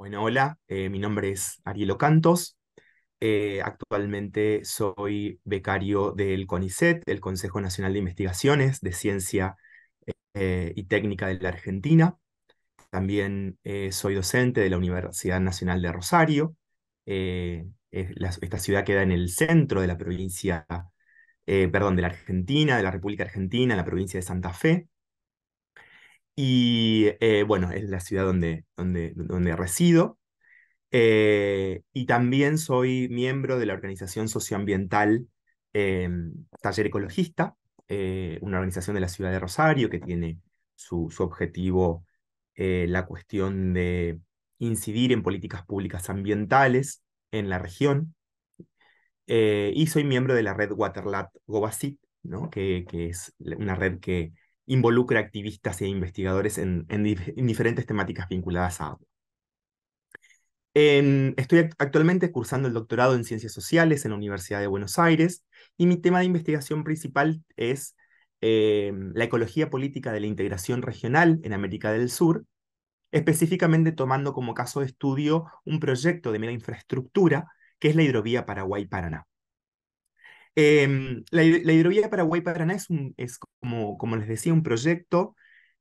Bueno, hola, eh, mi nombre es Arielo Cantos. Eh, actualmente soy becario del CONICET, el Consejo Nacional de Investigaciones de Ciencia eh, y Técnica de la Argentina. También soy docente de la Universidad Nacional de Rosario. esta ciudad queda en el centro de la provincia, perdón, de la Argentina, de la República Argentina, en la provincia de Santa Fe. Y eh, bueno, es la ciudad donde, donde, donde resido. Eh, y también soy miembro de la organización socioambiental eh, Taller Ecologista, una organización de la ciudad de Rosario que tiene su, objetivo la cuestión de incidir en políticas públicas ambientales en la región. y soy miembro de la red Waterlat Gobasit, ¿no? que, que es una red que involucra activistas e investigadores en, diferentes temáticas vinculadas a agua. estoy actualmente cursando el doctorado en Ciencias Sociales en la Universidad de Buenos Aires y mi tema de investigación principal es em, la ecología política de la integración regional en América del Sur, específicamente tomando como caso de estudio un proyecto de mera infraestructura que es la hidrovía Paraguay-Paraná. Em, la, hidrovia hidrovía Paraguay-Paraná es, es como, les decía, un proyecto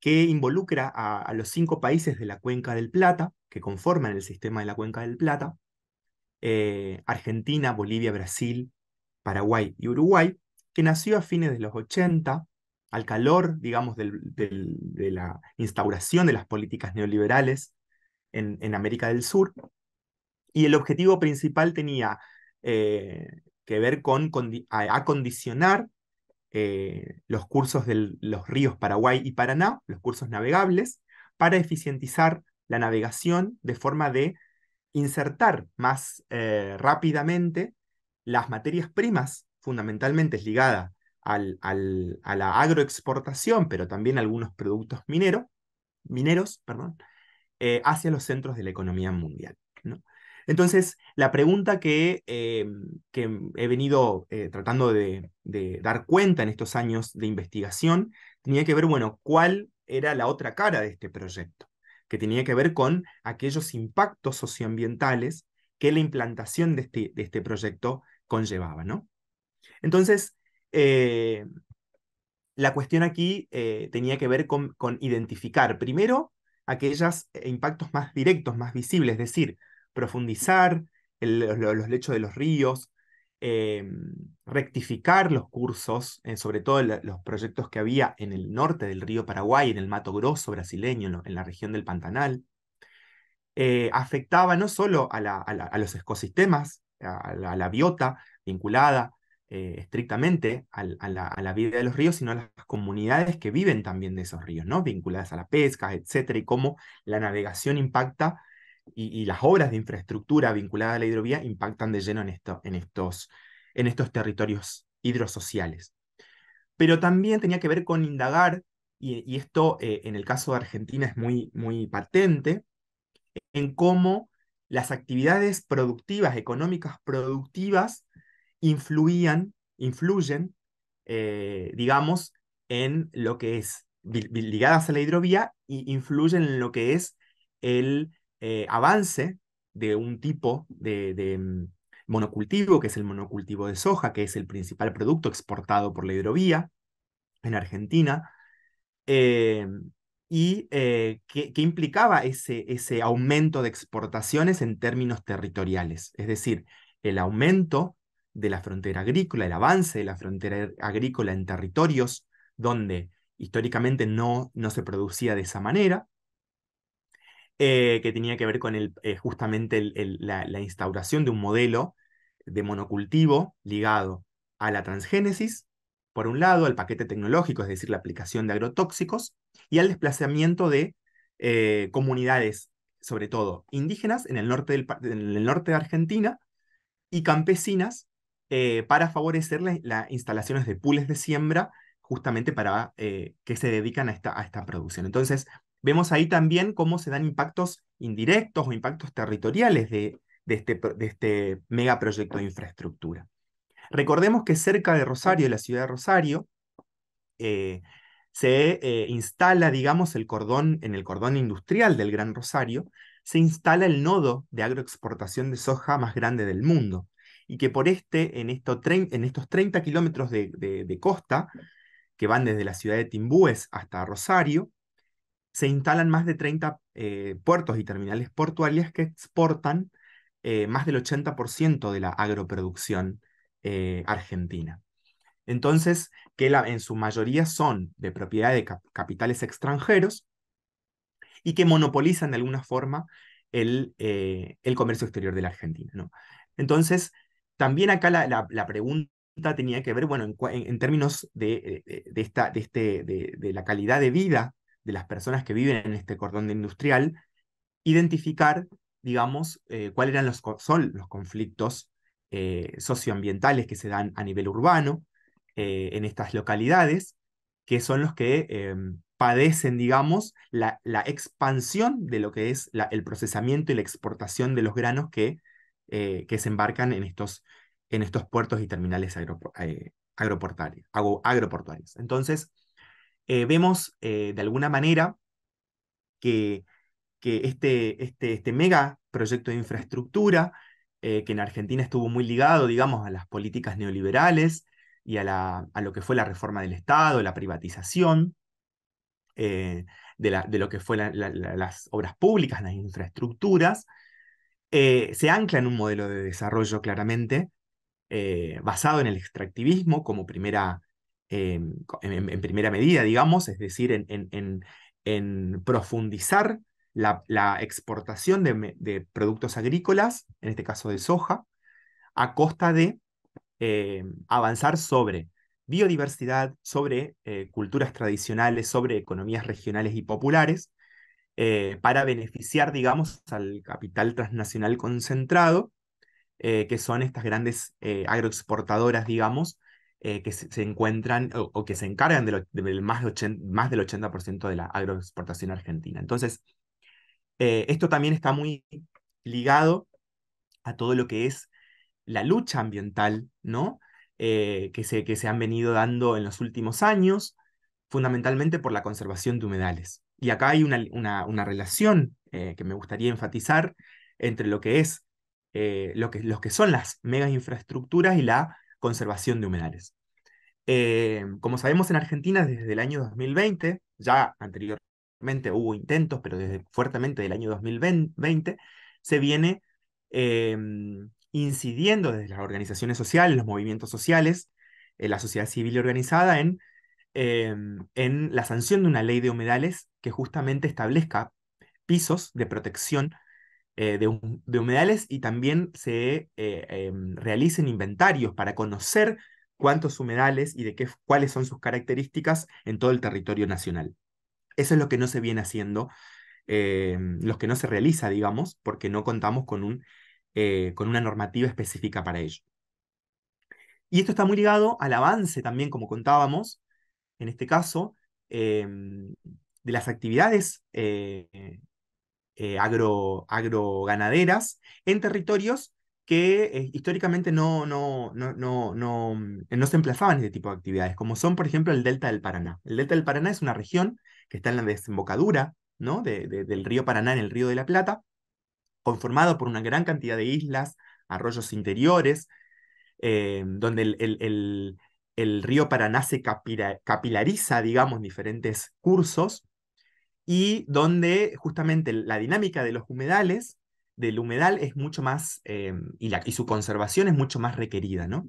que involucra a, los cinco países de la Cuenca del Plata, que conforman el sistema de la Cuenca del Plata, eh, Argentina, Bolivia, Brasil, Paraguay y Uruguay, que nació a fines de los 80, al calor, digamos, de la instauración de las políticas neoliberales en, América del Sur, y el objetivo principal tenía eh, que ver con, acondicionar eh, los cursos de los ríos Paraguay y Paraná, los cursos navegables, para eficientizar la navegación de forma de insertar más eh, rápidamente las materias primas, fundamentalmente ligada al, a la agroexportación, pero también algunos productos mineros, perdón, eh, hacia los centros de la economía mundial. ¿no? Entonces, la pregunta que, eh, que he venido eh, tratando de, dar cuenta en estos años de investigación tenía que ver, bueno, cuál era la otra cara de este proyecto, que tenía que ver con aquellos impactos socioambientales que la implantación de este, este proyecto conllevaba, ¿no? Entonces, eh, la cuestión aquí tenía que ver con, con identificar primero aquellos impactos más directos, más visibles, es decir, profundizar los, lechos de los ríos, em, rectificar los cursos, sobre todo los proyectos que había en el norte del río Paraguay, en el Mato Grosso brasileño, en, la región del Pantanal. Eh, afectaba no solo a, los ecosistemas, a la, biota vinculada eh, estrictamente a, la, vida de los ríos, sino a las comunidades que viven también de esos ríos, ¿no? vinculadas a la pesca, etcétera, y cómo la navegación impacta y, las obras de infraestructura vinculadas a la hidrovía impactan de lleno en, esto, en, estos, en estos territorios hidrosociales. Pero también tenía que ver con indagar, y, esto eh, en el caso de Argentina es muy, muy patente, en cómo las actividades productivas, económicas productivas, influían, influyen, eh, digamos, en lo que es ligadas a la hidrovía y influyen en lo que es el eh, avance de un tipo de, mm, monocultivo, que es el monocultivo de soja, que es el principal producto exportado por la hidrovía en Argentina, eh, y eh, que, implicaba ese, ese aumento de exportaciones en términos territoriales, es decir, el aumento de la frontera agrícola, el avance de la frontera agrícola en territorios donde históricamente no, no se producía de esa manera, eh, que tenía que ver con el, eh, justamente la, instauración de un modelo de monocultivo ligado a la transgénesis, por un lado, al paquete tecnológico, es decir, la aplicación de agrotóxicos, y al desplazamiento de eh, comunidades, sobre todo indígenas, en el norte, del, norte de Argentina, y campesinas, para favorecer las instalaciones de pules de siembra justamente para que se dedican a esta, a esta producción. Entonces, Vemos ahí también cómo se dan impactos indirectos o impactos territoriales de, de, este, este megaproyecto de infraestructura. Recordemos que cerca de Rosario, de la ciudad de Rosario, eh, se eh, instala, digamos, el cordón, en el cordón industrial del Gran Rosario, se instala el nodo de agroexportación de soja más grande del mundo, y que por este, en, en estos 30 kilómetros de, de, costa, que van desde la ciudad de Timbúes hasta Rosario, se instalan más de 30 eh, puertos y terminales portuarias que exportan eh, más del 80% de la agroproducción eh, argentina. Entonces, que la, en su mayoría son de propiedad de capitales extranjeros y que monopolizan de alguna forma el, comercio exterior de la Argentina. ¿no? Entonces, también acá la, la, pregunta tenía que ver, bueno, en, términos de, esta, este, de, la calidad de vida de las personas que viven en este cordón industrial, identificar, digamos, eh, cuáles eran los, son los conflictos eh, socioambientales que se dan a nivel urbano eh, en estas localidades, que son los que em, padecen, digamos, la, expansión de lo que es el procesamiento y la exportación de los granos que, que se embarcan en estos, en estos puertos y terminales agroportuarios, agroportuarios. Entonces, eh, vemos eh, de alguna manera que, que este, este, este mega proyecto de infraestructura, eh, que en Argentina estuvo muy ligado, digamos, a las políticas neoliberales y a, lo que fue la reforma del Estado, la privatización, de, lo que fueron las obras públicas, las infraestructuras, se ancla en un modelo de desarrollo claramente basado en el extractivismo como primera en, primera medida, digamos, es decir, en, profundizar la, exportación de, productos agrícolas, en este caso de soja, a costa de eh, avanzar sobre biodiversidad, sobre eh, culturas tradicionales, sobre economías regionales y populares, eh, para beneficiar, digamos, al capital transnacional concentrado, que son estas grandes agroexportadoras, digamos, eh, que se, encuentran o, que se encargan de más, del 80% de la agroexportación argentina. Entonces, eh, esto también está muy ligado a todo lo que es la lucha ambiental, ¿no? Eh, que, se, que se han venido dando en los últimos años, fundamentalmente por la conservación de humedales. Y acá hay una, una, relación que me gustaría enfatizar entre lo que es lo que, los que son las mega infraestructuras y la conservación de humedales. Eh, como sabemos en Argentina, desde el año 2020, ya anteriormente hubo intentos, pero desde fuertemente del año 2020, se viene em, incidiendo desde las organizaciones sociales, los movimientos sociales, eh, la sociedad civil organizada en, em, en la sanción de una ley de humedales que justamente establezca pisos de protección eh, de, humedales y también se eh, em, realicen inventarios para conocer cuántos humedales y de qué, cuáles son sus características en todo el territorio nacional. Eso es lo que no se viene haciendo, em, lo que no se realiza, digamos, porque no contamos con, un, eh, con una normativa específica para ello. Y esto está muy ligado al avance también, como contábamos, en este caso, em, de las actividades eh, agro, agroganaderas en territorios que eh, históricamente no, no, no, no, se emplazaban este tipo de actividades, como son, por ejemplo, el Delta del Paraná. El Delta del Paraná es una región que está en la desembocadura ¿no? del río Paraná en el río de la Plata, conformado por una gran cantidad de islas, arroyos interiores, eh, donde el, río Paraná se capilariza, digamos, diferentes cursos, y donde justamente la dinámica de los humedales, del humedal es mucho más, eh, y, su conservación es mucho más requerida, ¿no?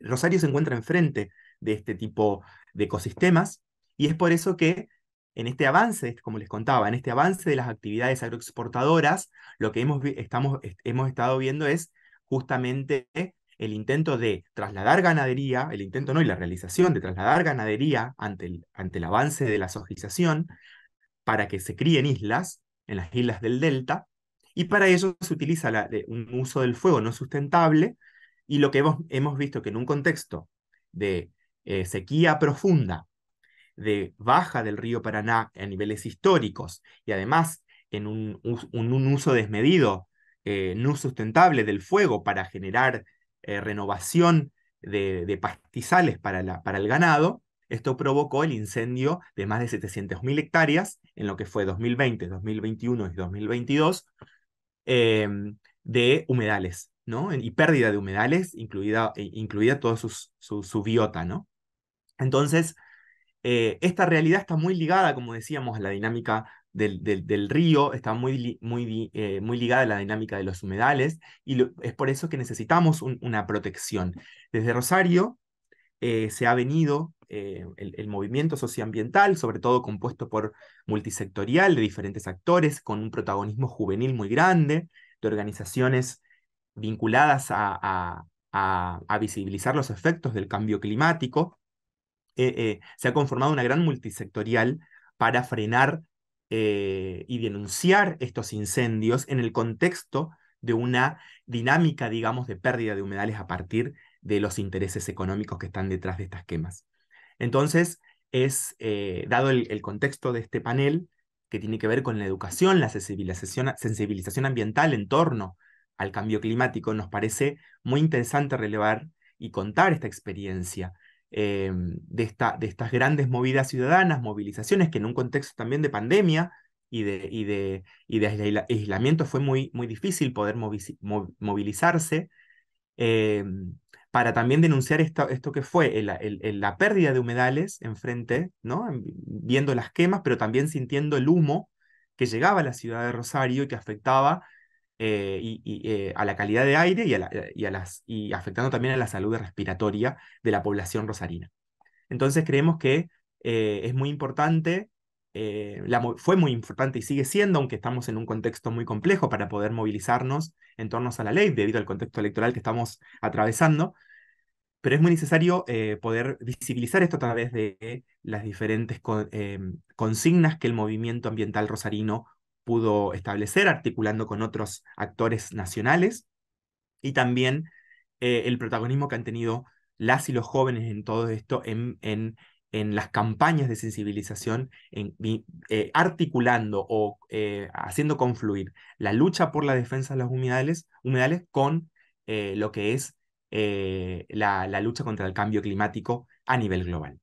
Rosario se encuentra enfrente de este tipo de ecosistemas y es por eso que en este avance, como les contaba, en este avance de las actividades agroexportadoras, lo que hemos, estamos, hemos estado viendo es justamente el intento de trasladar ganadería, el intento no, y la realización de trasladar ganadería ante el, ante el avance de la sojización para que se críen islas, en las islas del delta, y para ello se utiliza un uso del fuego no sustentable, y lo que hemos, visto que en un contexto de eh, sequía profunda, de baja del río Paraná a niveles históricos, y además en un, uso desmedido, eh, no sustentable del fuego para generar eh, renovación de, pastizales para el ganado, esto provocó el incendio de más de 700.000 hectáreas en lo que fue 2020, 2021 y 2022 em, de humedales, ¿no? Y pérdida de humedales, incluida, eh, incluida toda su, su, biota, ¿no? Entonces, eh, esta realidad está muy ligada, como decíamos, a la dinámica del, río, está muy, muy, eh, muy, ligada a la dinámica de los humedales, y es por eso que necesitamos una protección. Desde Rosario eh, se ha venido eh, el, movimiento socioambiental, sobre todo compuesto por multisectorial de diferentes actores, con un protagonismo juvenil muy grande, de organizaciones vinculadas a, visibilizar los efectos del cambio climático. Eh, se ha conformado una gran multisectorial para frenar y denunciar estos incendios en el contexto de una dinámica, digamos, de pérdida de humedales a partir de los intereses económicos que están detrás de estas quemas. Entonces, es, eh, dado el, contexto de este panel, que tiene que ver con la educación, la sensibilización, ambiental en torno al cambio climático, nos parece muy interesante relevar y contar esta experiencia eh, de, esta, de, estas grandes movidas ciudadanas, movilizaciones que en un contexto también de pandemia y de, de, aislamiento fue muy, muy difícil poder movilizarse. Eh, para también denunciar esto, esto que fue la pérdida de humedales enfrente, ¿no? viendo las quemas, pero también sintiendo el humo que llegaba a la ciudad de Rosario y que afectaba eh, eh, a la calidad de aire y, las, y afectando también a la salud respiratoria de la población rosarina. Entonces creemos que eh, es muy importante, fue muy importante y sigue siendo, aunque estamos en un contexto muy complejo para poder movilizarnos en torno a la ley debido al contexto electoral que estamos atravesando, pero es muy necesario eh, poder visibilizar esto a través de las diferentes em, consignas que el movimiento ambiental rosarino pudo establecer, articulando con otros actores nacionales, y también eh, el protagonismo que han tenido las y los jóvenes en todo esto, en, en, en las campañas de sensibilización, en, eh, articulando o haciendo confluir la lucha por la defensa de las humedales, humedales con lo que es eh, la, la lucha contra el cambio climático a nivel global.